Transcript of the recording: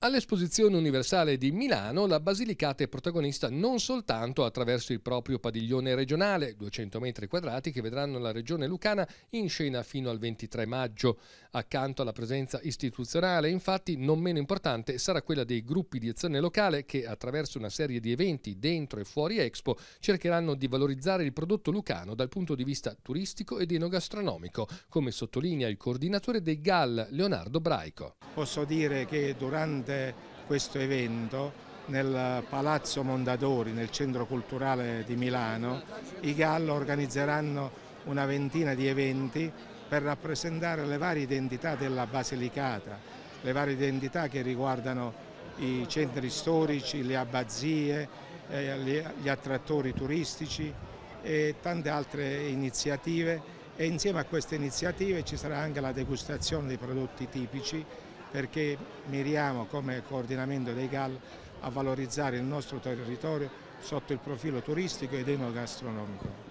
All'esposizione universale di Milano la Basilicata è protagonista non soltanto attraverso il proprio padiglione regionale, 200 metri quadrati che vedranno la regione lucana in scena fino al 23 maggio. Accanto alla presenza istituzionale, infatti, non meno importante sarà quella dei gruppi di azione locale che attraverso una serie di eventi dentro e fuori Expo cercheranno di valorizzare il prodotto lucano dal punto di vista turistico ed enogastronomico, come sottolinea il coordinatore dei GAL Leonardo Braico. Posso dire che durante durante questo evento nel Palazzo Mondadori, nel centro culturale di Milano, i Gallo organizzeranno una ventina di eventi per rappresentare le varie identità della Basilicata, le varie identità che riguardano i centri storici, le abbazie, eh, gli attrattori turistici e tante altre iniziative e insieme a queste iniziative ci sarà anche la degustazione dei prodotti tipici perché miriamo come coordinamento dei GAL a valorizzare il nostro territorio sotto il profilo turistico ed enogastronomico.